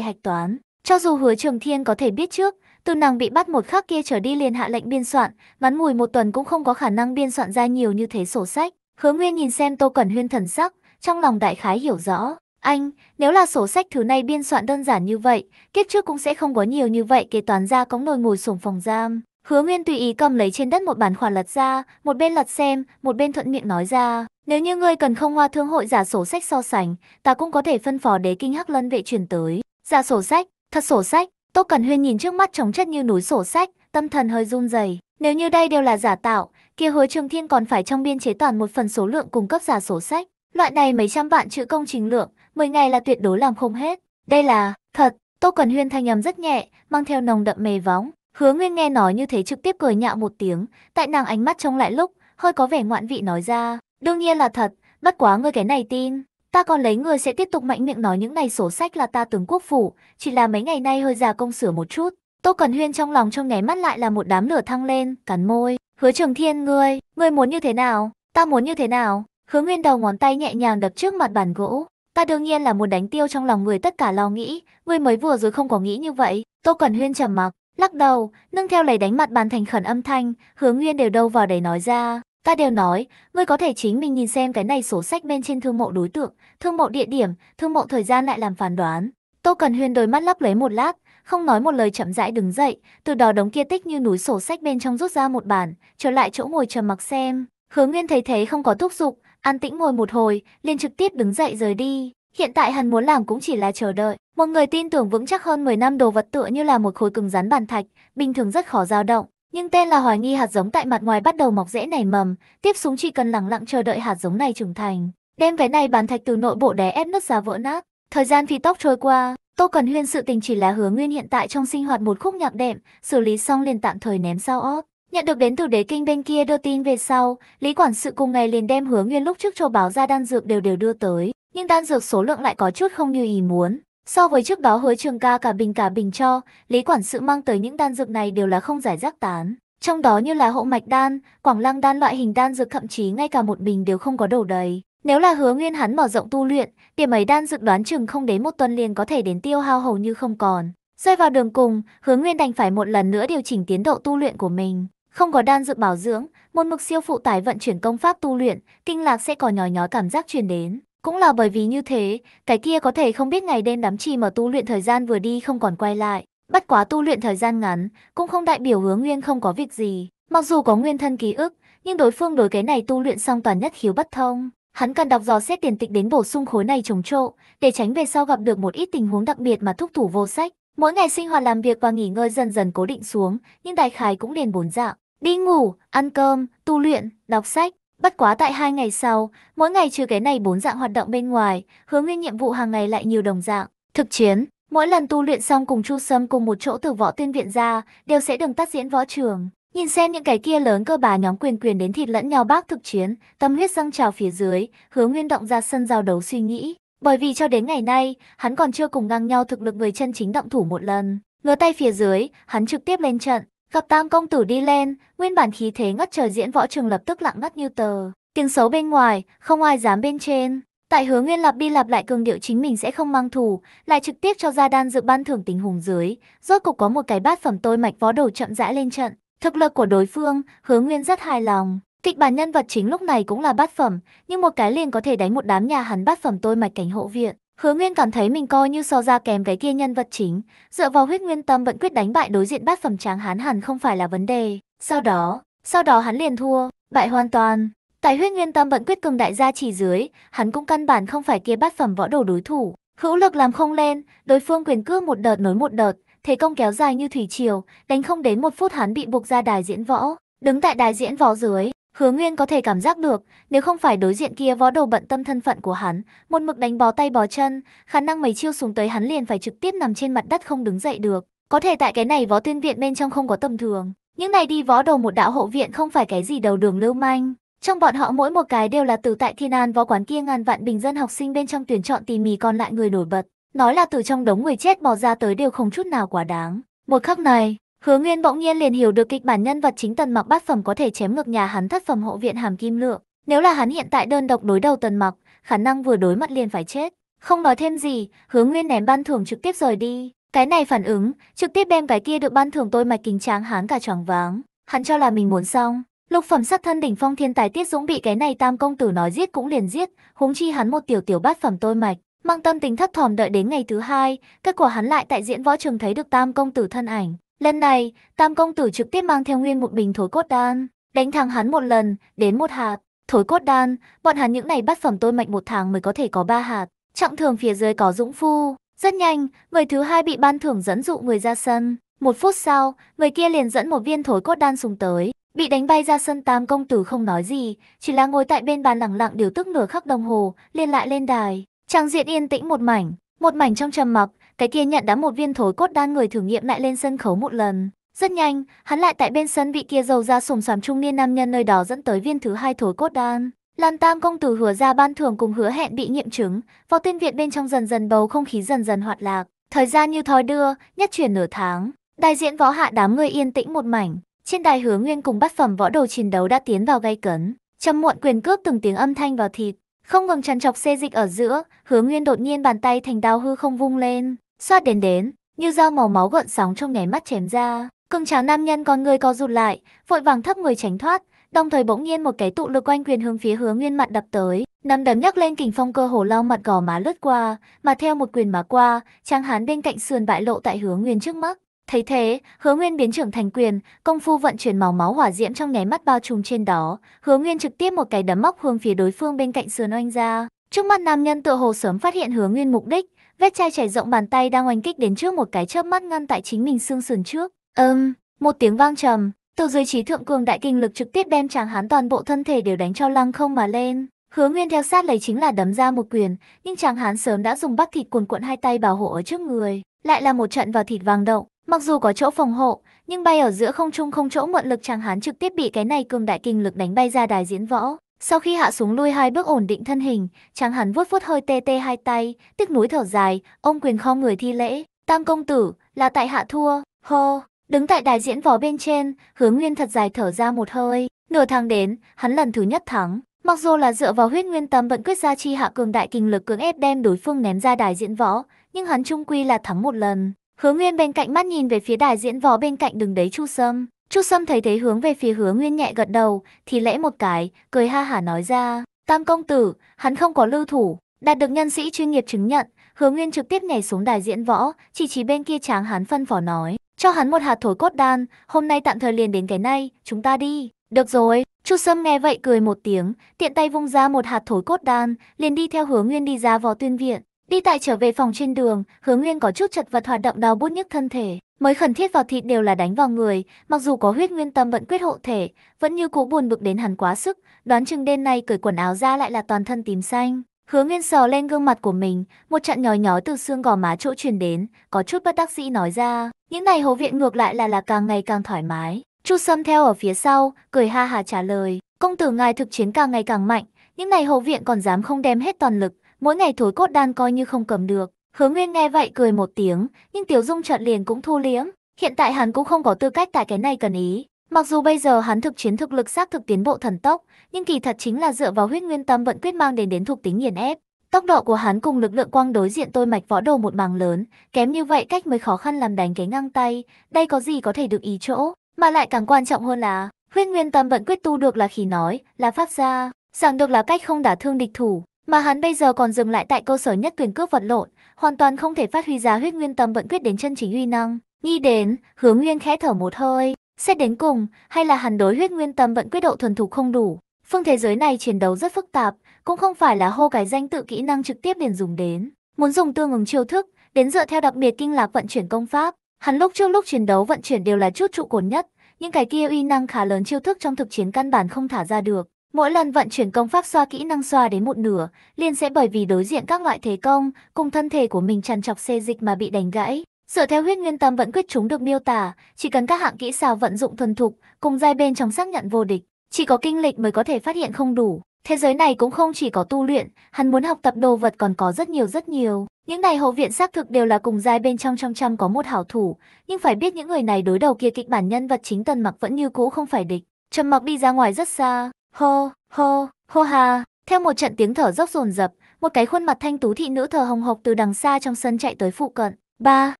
hạch toán. Cho dù hứa trường thiên có thể biết trước, từ nàng bị bắt một khắc kia trở đi liền hạ lệnh biên soạn, ngắn ngủi một tuần cũng không có khả năng biên soạn ra nhiều như thế sổ sách. Hứa Nguyên nhìn xem Tô Cẩn Huyên thần sắc, trong lòng đại khái hiểu rõ. Anh, nếu là sổ sách thứ này biên soạn đơn giản như vậy, kiếp trước cũng sẽ không có nhiều như vậy kế toán ra cống nồi ngồi sổng phòng giam. Hứa Nguyên tùy ý cầm lấy trên đất một bản khoản lật ra, một bên lật xem, một bên thuận miệng nói ra. Nếu như ngươi cần không hoa thương hội giả sổ sách so sánh, ta cũng có thể phân phó đế kinh hắc lân vệ chuyển tới. Giả sổ sách, thật sổ sách, Tô Cẩn Huyên nhìn trước mắt trống chất như núi sổ sách, tâm thần hơi run rẩy. Nếu như đây đều là giả tạo, kia hứa trường thiên còn phải trong biên chế toàn một phần số lượng cung cấp giả sổ sách. Loại này mấy trăm vạn chữ công trình lượng, 10 ngày là tuyệt đối làm không hết. Đây là, thật, Tô Cần Huyên thanh âm rất nhẹ, mang theo nồng đậm mề vóng. Hứa Nguyên nghe nói như thế trực tiếp cười nhạo một tiếng, tại nàng ánh mắt trông lại lúc, hơi có vẻ ngoạn vị nói ra. Đương nhiên là thật, bất quá ngươi cái này tin. Ta còn lấy ngươi sẽ tiếp tục mạnh miệng nói những này sổ sách là ta tướng quốc phủ, chỉ là mấy ngày nay hơi già công sửa một chút. Tô Cần Huyên trong lòng trong nháy mắt lại là một đám lửa thăng lên, cắn môi. Hứa Trường Thiên ngươi, ngươi muốn như thế nào? Ta muốn như thế nào? Hứa Nguyên đầu ngón tay nhẹ nhàng đập trước mặt bàn gỗ. Ta đương nhiên là muốn đánh tiêu trong lòng người tất cả lo nghĩ, ngươi mới vừa rồi không có nghĩ như vậy. Tô Cẩn Huyên trầm mặc, lắc đầu, nâng theo lấy đánh mặt bàn thành khẩn âm thanh, Hứa Nguyên đều đâu vào đấy nói ra. Ta đều nói, ngươi có thể chính mình nhìn xem cái này sổ sách bên trên thương mộ đối tượng, thương mộ địa điểm, thương mộ thời gian lại làm phán đoán. Tô Cần Huyên đôi mắt lấp lấy một lát, không nói một lời chậm rãi đứng dậy, từ đó đống kia tích như núi sổ sách bên trong rút ra một bản, trở lại chỗ ngồi trầm mặc xem. Hứa Nguyên thấy thế không có thúc giục, an tĩnh ngồi một hồi, liền trực tiếp đứng dậy rời đi. Hiện tại hắn muốn làm cũng chỉ là chờ đợi. Một người tin tưởng vững chắc hơn 10 năm đồ vật tựa như là một khối cứng rắn bàn thạch, bình thường rất khó dao động. Nhưng tên là hoài nghi hạt giống tại mặt ngoài bắt đầu mọc rễ nảy mầm, tiếp xuống chỉ cần lặng lặng chờ đợi hạt giống này trưởng thành. Đem vé này bàn thạch từ nội bộ đè ép nứt ra vỡ nát. Thời gian phi tốc trôi qua, Tô Cẩn Huyên sự tình chỉ là hứa nguyên hiện tại trong sinh hoạt một khúc nhạc đệm, xử lý xong liền tạm thời ném sau ót. Nhận được đến từ đế kinh bên kia đưa tin về sau, Lý Quản sự cùng ngày liền đem hứa nguyên lúc trước cho báo ra đan dược đều đều đưa tới, nhưng đan dược số lượng lại có chút không như ý muốn. So với trước đó hứa trường ca cả bình cả bình cho, Lý Quản sự mang tới những đan dược này đều là không giải rác tán. Trong đó như là hộ mạch đan, quảng lăng đan loại hình đan dược thậm chí ngay cả một bình đều không có đổ đầy. Nếu là hứa nguyên hắn mở rộng tu luyện, điểm ấy đan dự đoán chừng không đến một tuần liền có thể đến tiêu hao hầu như không còn. Rơi vào đường cùng, hứa nguyên đành phải một lần nữa điều chỉnh tiến độ tu luyện của mình. Không có đan dự bảo dưỡng, một mực siêu phụ tải vận chuyển công pháp tu luyện, kinh lạc sẽ có nhói nhói cảm giác truyền đến. Cũng là bởi vì như thế, cái kia có thể không biết ngày đêm đắm chi mà tu luyện thời gian vừa đi không còn quay lại. Bất quá tu luyện thời gian ngắn, cũng không đại biểu hứa nguyên không có việc gì. Mặc dù có nguyên thân ký ức, nhưng đối phương đối cái này tu luyện xong toàn nhất khiếu bất thông. Hắn cần đọc dò xét tiền tịch đến bổ sung khối này trồng trộ, để tránh về sau gặp được một ít tình huống đặc biệt mà thúc thủ vô sách. Mỗi ngày sinh hoạt làm việc và nghỉ ngơi dần dần cố định xuống, nhưng đại khái cũng liền bốn dạng Đi ngủ, ăn cơm, tu luyện, đọc sách. Bất quá tại hai ngày sau, mỗi ngày trừ cái này bốn dạng hoạt động bên ngoài, hướng nguyên nhiệm vụ hàng ngày lại nhiều đồng dạng. Thực chiến, mỗi lần tu luyện xong cùng Chu Sâm cùng một chỗ từ võ tiên viện ra, đều sẽ đường tác diễn võ trường. Nhìn xem những cái kia lớn cơ bà nhóm quyền quyền đến thịt lẫn nhau bác thực chiến, tâm huyết dâng trào phía dưới, hứa nguyên động ra sân giao đấu suy nghĩ. Bởi vì cho đến ngày nay, hắn còn chưa cùng ngang nhau thực lực người chân chính động thủ một lần. ngửa tay phía dưới, hắn trực tiếp lên trận, gặp tam công tử đi lên, nguyên bản khí thế ngất trời diễn võ trường lập tức lặng ngắt như tờ. Tiếng xấu bên ngoài, không ai dám bên trên. Tại hứa nguyên lặp đi lặp lại cường điệu chính mình sẽ không mang thủ lại trực tiếp cho ra đan dự ban thưởng tình hùng dưới. Rốt cục có một cái bát phẩm tôi mạch võ đồ chậm rãi lên trận. Thực lực của đối phương, Hứa Nguyên rất hài lòng. Kịch bản nhân vật chính lúc này cũng là bát phẩm, nhưng một cái liền có thể đánh một đám nhà hắn bát phẩm tôi mạch cảnh hộ viện. Hứa Nguyên cảm thấy mình coi như so ra kém cái kia nhân vật chính, dựa vào huyết nguyên tâm vẫn quyết đánh bại đối diện bát phẩm tráng hán hẳn không phải là vấn đề. Sau đó, sau đó hắn liền thua, bại hoàn toàn. Tại huyết nguyên tâm vẫn quyết cường đại gia chỉ dưới, hắn cũng căn bản không phải kia bát phẩm võ đồ đối thủ. Hữu lực làm không lên, đối phương quyền cước một đợt nối một đợt, thế công kéo dài như thủy triều, đánh không đến một phút hắn bị buộc ra đài diễn võ. Đứng tại đài diễn võ dưới, Hứa Nguyên có thể cảm giác được, nếu không phải đối diện kia võ đồ bận tâm thân phận của hắn, một mực đánh bó tay bó chân, khả năng mấy chiêu xuống tới hắn liền phải trực tiếp nằm trên mặt đất không đứng dậy được. Có thể tại cái này võ tuyên viện bên trong không có tầm thường, những này đi võ đồ một đạo hộ viện không phải cái gì đầu đường lưu manh. Trong bọn họ mỗi một cái đều là từ tại thiên an võ quán kia ngàn vạn bình dân học sinh bên trong tuyển chọn tỉ mỉ còn lại người nổi bật. Nói là từ trong đống người chết bò ra tới đều không chút nào quá đáng. Một khắc này, Hứa Nguyên bỗng nhiên liền hiểu được kịch bản nhân vật chính Tần Mặc bát phẩm có thể chém ngược nhà hắn thất phẩm hộ viện Hàm Kim Lượng. Nếu là hắn hiện tại đơn độc đối đầu Tần Mặc, khả năng vừa đối mặt liền phải chết. Không nói thêm gì, Hứa Nguyên ném ban thưởng trực tiếp rời đi. Cái này phản ứng, trực tiếp đem cái kia được ban thưởng tôi mạch kính tráng hắn cả choáng váng. Hắn cho là mình muốn xong, lục phẩm sát thân đỉnh phong thiên tài tiết dũng bị cái này tam công tử nói giết cũng liền giết, huống chi hắn một tiểu tiểu bát phẩm tôi mạch, Mang tâm tình thấp thỏm đợi đến ngày thứ hai, kết quả hắn lại tại diễn võ trường thấy được tam công tử thân ảnh. Lần này, tam công tử trực tiếp mang theo nguyên một bình thối cốt đan, đánh thắng hắn một lần, đến một hạt. Thối cốt đan, bọn hắn những này bắt phẩm tôi mạnh một tháng mới có thể có ba hạt. Trọng thường phía dưới có dũng phu. Rất nhanh, người thứ hai bị ban thưởng dẫn dụ người ra sân. Một phút sau, người kia liền dẫn một viên thối cốt đan sùng tới. Bị đánh bay ra sân tam công tử không nói gì, chỉ là ngồi tại bên bàn lẳng lặng điều tức nửa khắc đồng hồ, liền lại lên đài. Trang diện yên tĩnh một mảnh, một mảnh trong trầm mặc, cái kia nhận đã một viên thối cốt đan người thử nghiệm lại lên sân khấu một lần. Rất nhanh, hắn lại tại bên sân vị kia giàu ra sùng xoàm trung niên nam nhân nơi đó dẫn tới viên thứ hai thối cốt đan. Lan Tam công tử hứa ra ban thưởng cùng hứa hẹn bị nghiệm chứng, vào tiên viện bên trong dần dần bầu không khí dần dần hoạt lạc, thời gian như thói đưa, nhất chuyển nửa tháng. Đại diện võ hạ đám người yên tĩnh một mảnh, trên đài hứa nguyên cùng bắt phẩm võ đồ chiến đấu đã tiến vào gây cấn, trầm muộn quyền cướp từng tiếng âm thanh vào thịt, không ngừng trằn trọc xê dịch ở giữa, Hứa Nguyên đột nhiên bàn tay thành đao hư không vung lên, xoát đến đến, như dao màu máu gợn sóng trong nháy mắt chém ra. Cưng tráo nam nhân con người co rụt lại, vội vàng thấp người tránh thoát, đồng thời bỗng nhiên một cái tụ lực quanh quyền hướng phía Hứa Nguyên mặt đập tới, nắm đấm nhấc lên kình phong cơ hồ lao mặt gò má lướt qua, mà theo một quyền mà qua, tráng hán bên cạnh sườn bại lộ tại Hứa Nguyên trước mắt. Thấy thế, Hứa Nguyên biến trưởng thành quyền, công phu vận chuyển màu máu hỏa diễm trong nháy mắt bao trùm trên đó, Hứa Nguyên trực tiếp một cái đấm móc hướng phía đối phương bên cạnh sườn oanh ra. Trước mắt nam nhân tựa hồ sớm phát hiện Hứa Nguyên mục đích, vết chai chảy rộng bàn tay đang oanh kích đến trước một cái chớp mắt ngăn tại chính mình xương sườn trước. Ầm, một tiếng vang trầm, từ dưới trí thượng cường đại kinh lực trực tiếp đem chàng hán toàn bộ thân thể đều đánh cho lăng không mà lên. Hứa Nguyên theo sát lấy chính là đấm ra một quyền, nhưng chàng hán sớm đã dùng bắc thịt cuồn cuộn hai tay bảo hộ ở trước người, lại là một trận vào thịt vàng động. Mặc dù có chỗ phòng hộ, nhưng bay ở giữa không trung không chỗ mượn lực chàng hán trực tiếp bị cái này cường đại kinh lực đánh bay ra đài diễn võ. Sau khi hạ xuống lui hai bước ổn định thân hình, chàng hán vuốt vuốt hơi tê tê hai tay, tiếc núi thở dài, ông quyền kho người thi lễ. Tam công tử, là tại hạ thua, hô. Đứng tại đài diễn võ bên trên, hướng nguyên thật dài thở ra một hơi. Nửa tháng đến, hắn lần thứ nhất thắng. Mặc dù là dựa vào huyết nguyên tâm vẫn quyết ra chi hạ cường đại kinh lực cưỡng ép đem đối phương ném ra đài diễn võ, nhưng hắn trung quy là thắng một lần. Hứa Nguyên bên cạnh mắt nhìn về phía đài diễn võ bên cạnh đứng đấy Chu Sâm. Chu Sâm thấy thế hướng về phía Hứa Nguyên nhẹ gật đầu, thì lẽ một cái, cười ha hả nói ra. Tam công tử, hắn không có lưu thủ, đạt được nhân sĩ chuyên nghiệp chứng nhận, Hứa Nguyên trực tiếp nhảy xuống đài diễn võ, chỉ chỉ bên kia tráng hắn phân phó nói. Cho hắn một hạt thổi cốt đan, hôm nay tạm thời liền đến cái này, chúng ta đi. Được rồi, Chu Sâm nghe vậy cười một tiếng, tiện tay vung ra một hạt thổi cốt đan, liền đi theo Hứa Nguyên đi ra võ tuyên viện. Đi tại trở về phòng trên đường, Hứa Nguyên có chút chật vật hoạt động đau bút nhức thân thể, mới khẩn thiết vào thịt đều là đánh vào người, mặc dù có huyết nguyên tâm vận quyết hộ thể, vẫn như cũ buồn bực đến hắn quá sức, đoán chừng đêm nay cởi quần áo ra lại là toàn thân tím xanh. Hứa Nguyên sờ lên gương mặt của mình, một trận nhói nhói từ xương gò má chỗ truyền đến, có chút bất đắc dĩ nói ra, những ngày hồ viện ngược lại là là càng ngày càng thoải mái. Chu Sâm theo ở phía sau, cười ha hà trả lời, công tử ngài thực chiến càng ngày càng mạnh, những ngày hồ viện còn dám không đem hết toàn lực, mỗi ngày thối cốt đan coi như không cầm được. Hứa Nguyên nghe vậy cười một tiếng, nhưng Tiểu Dung trận liền cũng thu liễm, hiện tại hắn cũng không có tư cách tại cái này cần ý. Mặc dù bây giờ hắn thực chiến thực lực xác thực tiến bộ thần tốc, nhưng kỳ thật chính là dựa vào huyết nguyên tâm vận quyết mang đến đến thuộc tính nghiền ép. Tốc độ của hắn cùng lực lượng quang đối diện tôi mạch võ đồ một màng lớn, kém như vậy cách mới khó khăn làm đánh cái ngang tay, đây có gì có thể được ý chỗ, mà lại càng quan trọng hơn là, huyết nguyên tâm vận quyết tu được là khi nói, là phát ra, rằng được là cách không đả thương địch thủ, mà hắn bây giờ còn dừng lại tại cơ sở nhất quyền cước vật lộn, hoàn toàn không thể phát huy ra huyết nguyên tâm vận quyết đến chân chính uy năng. Nghĩ đến, Hướng Nguyên khẽ thở một hơi, xét đến cùng, hay là hắn đối huyết nguyên tâm vận quyết độ thuần thục không đủ. Phương thế giới này chiến đấu rất phức tạp, cũng không phải là hô cái danh tự kỹ năng trực tiếp liền dùng đến. Muốn dùng tương ứng chiêu thức, đến dựa theo đặc biệt kinh lạc vận chuyển công pháp, hắn lúc trước lúc chiến đấu vận chuyển đều là chút trụ cột nhất, những cái kia uy năng khá lớn chiêu thức trong thực chiến căn bản không thả ra được. Mỗi lần vận chuyển công pháp xoa kỹ năng xoa đến một nửa, liền sẽ bởi vì đối diện các loại thế công, cùng thân thể của mình trằn trọc xê dịch mà bị đánh gãy. Dựa theo huyết nguyên tâm vẫn quyết chúng được miêu tả, chỉ cần các hạng kỹ xào vận dụng thuần thục, cùng giai bên trong xác nhận vô địch, chỉ có kinh lịch mới có thể phát hiện không đủ. Thế giới này cũng không chỉ có tu luyện, hắn muốn học tập đồ vật còn có rất nhiều rất nhiều. Những này hộ viện xác thực đều là cùng giai bên trong trong trăm có một hảo thủ, nhưng phải biết những người này đối đầu kia kịch bản nhân vật chính Tần Mặc vẫn như cũ không phải địch. Trầm Mặc đi ra ngoài rất xa, Hô, hô, hô hà. Theo một trận tiếng thở dốc dồn dập, một cái khuôn mặt thanh tú thị nữ thở hồng hộc từ đằng xa trong sân chạy tới phụ cận. Ba,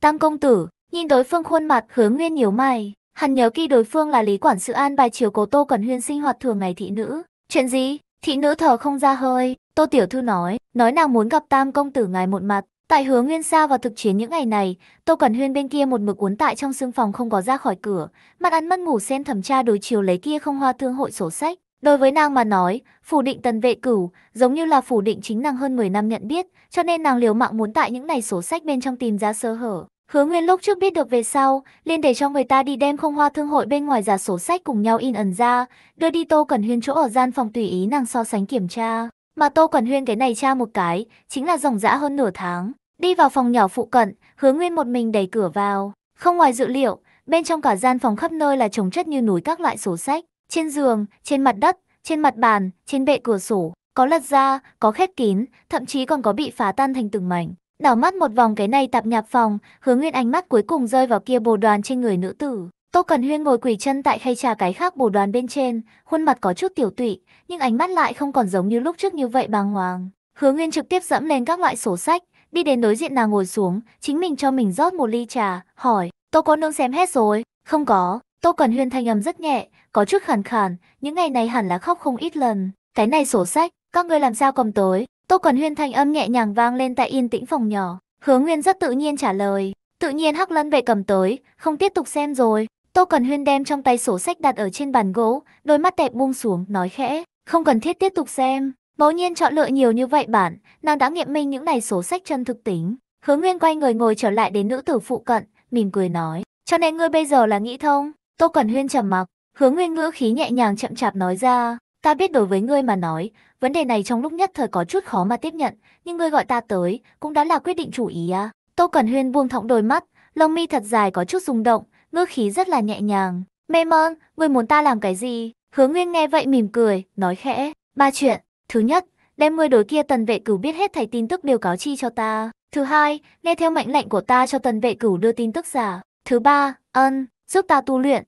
Tam công tử, nhìn đối phương khuôn mặt hứa nguyên nhíu mày. Hắn nhớ kỳ đối phương là lý quản sự an bài chiều cố Tô Cẩn Huyên sinh hoạt thường ngày thị nữ. Chuyện gì? Thị nữ thở không ra hơi, Tô Tiểu Thư nói, nói nàng muốn gặp Tam Công Tử ngài một mặt. Tại hướng nguyên xa vào thực chiến những ngày này, Tô Cẩn Huyên bên kia một mực uốn tại trong xương phòng không có ra khỏi cửa, mặt ăn mất ngủ xem thẩm tra đối chiều lấy kia không hoa thương hội sổ sách. Đối với nàng mà nói, phủ định tần vệ cửu giống như là phủ định chính nàng hơn 10 năm nhận biết, cho nên nàng liều mạng muốn tại những này sổ sách bên trong tìm ra sơ hở. Hứa Nguyên lúc trước biết được về sau, liền để cho người ta đi đem không hoa thương hội bên ngoài giả sổ sách cùng nhau in ẩn ra, đưa đi Tô Cẩn Huyên chỗ ở gian phòng tùy ý nàng so sánh kiểm tra. Mà Tô Cẩn Huyên cái này tra một cái, chính là ròng rã hơn nửa tháng. Đi vào phòng nhỏ phụ cận, Hứa Nguyên một mình đẩy cửa vào. Không ngoài dự liệu, bên trong cả gian phòng khắp nơi là trồng chất như núi các loại sổ sách. Trên giường, trên mặt đất, trên mặt bàn, trên bệ cửa sổ, có lật ra, có khép kín, thậm chí còn có bị phá tan thành từng mảnh. Đảo mắt một vòng cái này tạp nhạp phòng, hướng nguyên ánh mắt cuối cùng rơi vào kia bồ đoàn trên người nữ tử. Tô Cần Huyên ngồi quỳ chân tại khay trà cái khác bồ đoàn bên trên, khuôn mặt có chút tiểu tụy, nhưng ánh mắt lại không còn giống như lúc trước như vậy bàng hoàng. Hứa Nguyên trực tiếp dẫm lên các loại sổ sách, đi đến đối diện nàng ngồi xuống, chính mình cho mình rót một ly trà, hỏi, tôi có nương xem hết rồi, không có, Tô Cẩn Huyên thanh âm rất nhẹ, có chút khàn khàn, những ngày này hẳn là khóc không ít lần. Cái này sổ sách, các ngươi làm sao cầm tới? Tô Cẩn Huyên thanh âm nhẹ nhàng vang lên tại yên tĩnh phòng nhỏ. Hứa Nguyên rất tự nhiên trả lời, tự nhiên Hắc Lân về cầm tới, không tiếp tục xem rồi. Tô Cẩn Huyên đem trong tay sổ sách đặt ở trên bàn gỗ, đôi mắt đẹp buông xuống, nói khẽ, không cần thiết tiếp tục xem. Ngẫu nhiên chọn lựa nhiều như vậy bản, nàng đã nghiệm minh những này sổ sách chân thực tính. Hứa Nguyên quay người ngồi trở lại đến nữ tử phụ cận, mỉm cười nói, cho nên ngươi bây giờ là nghĩ thông, Tô Cẩn Huyên trầm mặc, hướng nguyên ngữ khí nhẹ nhàng chậm chạp nói ra, ta biết đối với ngươi mà nói, vấn đề này trong lúc nhất thời có chút khó mà tiếp nhận, nhưng ngươi gọi ta tới, cũng đã là quyết định chủ ý à. Tô Cẩn Huyên buông thõng đôi mắt, lông mi thật dài có chút rung động, ngữ khí rất là nhẹ nhàng. Mê mơn, ngươi muốn ta làm cái gì? Hướng Nguyên nghe vậy mỉm cười, nói khẽ. Ba chuyện. Thứ nhất, đem ngươi đối kia tần vệ cửu biết hết thầy tin tức đều cáo chi cho ta. Thứ hai, nghe theo mệnh lệnh của ta cho tần vệ cửu đưa tin tức giả. Thứ ba, ân, 四大杜乱。